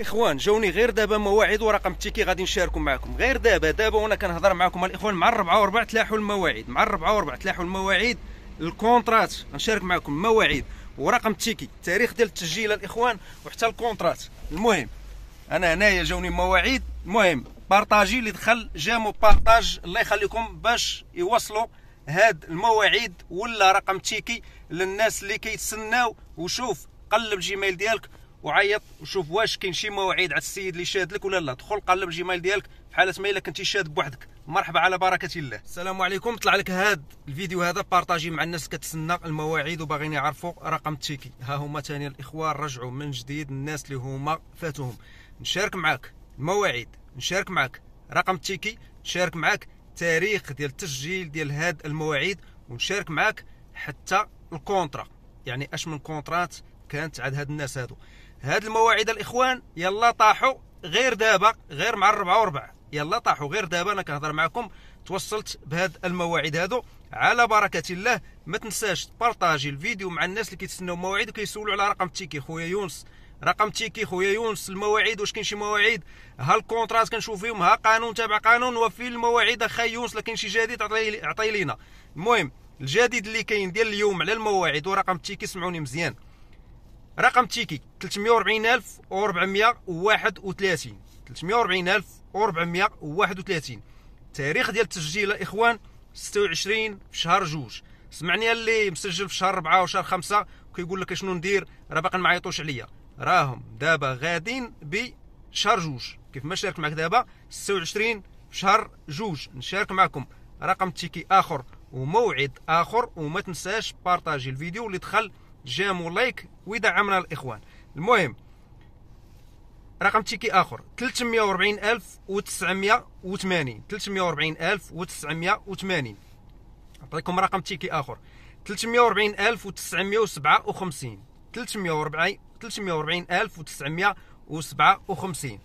اخوان جاوني غير دابا مواعيد ورقم التيكي غادي نشاركوا معكم غير دابا دابا وانا كنهضر معكم الاخوان مع 4 و4 تلاحوا المواعيد مع 4 و4 تلاحوا المواعيد الكونترات غنشارك معكم مواعيد ورقم التيكي تاريخ ديال التسجيل الاخوان وحتى الكونترات المهم انا هنايا جاوني مواعيد المهم بارطاجي اللي دخل جامو بارطاج الله يخليكم باش يوصلوا هاد المواعيد ولا رقم تيكي للناس اللي كيتسناو وشوف قلب جيميل ديالك وعيط وشوف واش كاين شي مواعيد على السيد اللي شاد لك ولا لا دخل قلب الجيميل ديالك بحال ما الا كنتي شاد بوحدك مرحبا على بركه الله السلام عليكم طلع لك هذا الفيديو هذا بارطاجي مع الناس كتسنى المواعيد وباغيين يعرفوا رقم التيكي ها هما ثاني الاخوان رجعوا من جديد الناس اللي هما فاتوهم نشارك معاك المواعيد نشارك معاك رقم التيكي نشارك معاك تاريخ ديال التسجيل ديال هاد المواعيد ونشارك معاك حتى الكونترا يعني اش من كونترات كانت عند هاد الناس هادو هاد المواعيد الاخوان يلا طاحوا غير دابا غير مع الربعه وربع يلا طاحوا غير دابا انا كنهضر معكم توصلت بهاد المواعيد هادو على بركه الله ما تنساش تبارطاجي الفيديو مع الناس اللي كيتسناو مواعيد وكيسولوا على رقم التيكي خويا يونس رقم تيكي خويا يونس المواعيد واش كاين شي مواعيد ها الكونترات كنشوف فيهم ها قانون تابع قانون وفي المواعيد اخا يونس لا كاين شي جديد عطي لينا المهم الجديد اللي كاين ديال اليوم على المواعيد ورقم التيكي سمعوني مزيان رقم تيكي 340431 340431 تاريخ ديال التسجيل الاخوان 26 في شهر جوج سمعني اللي مسجل في شهر 4 وشهر 5 وكيقول لك شنو ندير راه باقي ما عيطوش عليا راهم دابا غادين بشهر جوج كيف ما شاركت معك دابا 26 في شهر جوج نشارك معكم رقم تيكي اخر وموعد اخر وما تنساش بارطاجي الفيديو اللي دخل جيم ولايك ويدعمنا الاخوان المهم رقم تيكي اخر 340980 340980 نعطيكم رقم تيكي اخر 340957 340 340957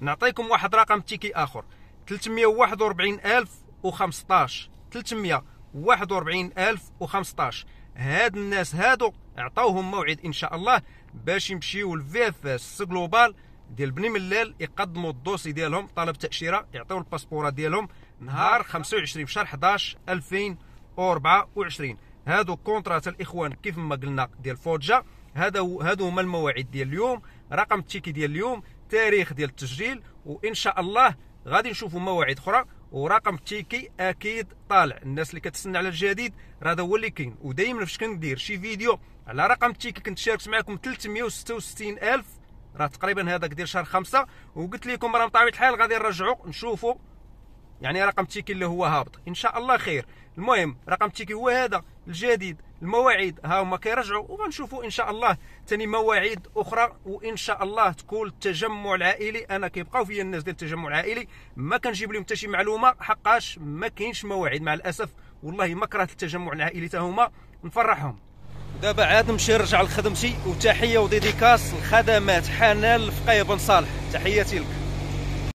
نعطيكم واحد رقم تيكي اخر 341015 341015 هاد الناس هادو عطاوهم موعد ان شاء الله باش يمشيو لفي اف اس جلوبال ديال بني ملال يقدموا الدوسي ديالهم طلب تاشيره يعطيو الباسبورات ديالهم نهار 25 في شهر 11 2024 هادو كونترات الاخوان كيف ما قلنا ديال فوجا هذا هادو هما المواعيد ديال اليوم رقم التيكي ديال اليوم تاريخ ديال التسجيل وان شاء الله غادي نشوفوا مواعيد اخرى ورقم التيكي اكيد طالع الناس اللي كتسنى على الجديد راه هذا هو اللي كاين ودائما فاش كندير شي فيديو على رقم التيكي كنت شاركت معكم 366 الف راه تقريبا هذاك ديال شهر خمسة وقلت لكم راه بطبيعه الحال غادي نرجعوا نشوفوا يعني رقم التيكي اللي هو هابط ان شاء الله خير المهم رقم التيكي هو هذا الجديد المواعيد ها هما كيرجعوا وغنشوفوا ان شاء الله ثاني مواعيد اخرى وان شاء الله تكون التجمع العائلي انا كيبقاو فيا الناس ديال التجمع العائلي ما كنجيب لهم حتى شي معلومه حقاش ما كاينش مواعيد مع الاسف والله ما كرهت التجمع العائلي حتى هما نفرحهم دابا عاد نمشي نرجع لخدمتي وتحيه وديديكاس لخدمات حنان الفقيه بن صالح تحياتي لك